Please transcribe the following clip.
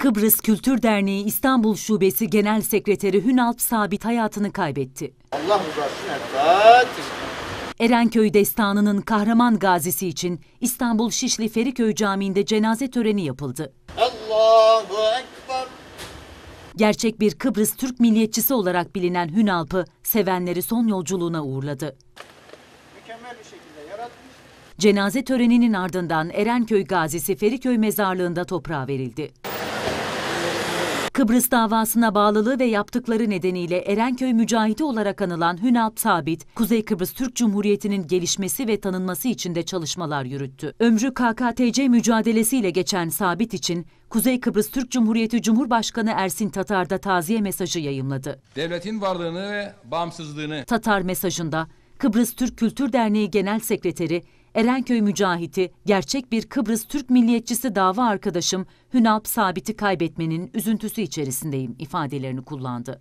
Kıbrıs Kültür Derneği İstanbul Şubesi Genel Sekreteri Hünalp Sabit hayatını kaybetti. Allah uzasın Erenköy Destanı'nın kahraman gazisi için İstanbul Şişli Feriköy Camii'nde cenaze töreni yapıldı. Allahu Ekber. Gerçek bir Kıbrıs Türk milliyetçisi olarak bilinen Hünalp'ı sevenleri son yolculuğuna uğurladı. Mükemmel bir şekilde yaratmış. Cenaze töreninin ardından Erenköy gazisi Feriköy mezarlığında toprağa verildi. Kıbrıs davasına bağlılığı ve yaptıkları nedeniyle Erenköy Mücahidi olarak anılan Hünal Sabit, Kuzey Kıbrıs Türk Cumhuriyeti'nin gelişmesi ve tanınması için de çalışmalar yürüttü. Ömrü KKTC mücadelesiyle geçen Sabit için Kuzey Kıbrıs Türk Cumhuriyeti Cumhurbaşkanı Ersin Tatar da taziye mesajı yayımladı. Devletin varlığını ve bağımsızlığını Tatar mesajında Kıbrıs Türk Kültür Derneği Genel Sekreteri Erenköy Mücahit'i, gerçek bir Kıbrıs Türk milliyetçisi dava arkadaşım Hünalp Sabit'i kaybetmenin üzüntüsü içerisindeyim ifadelerini kullandı.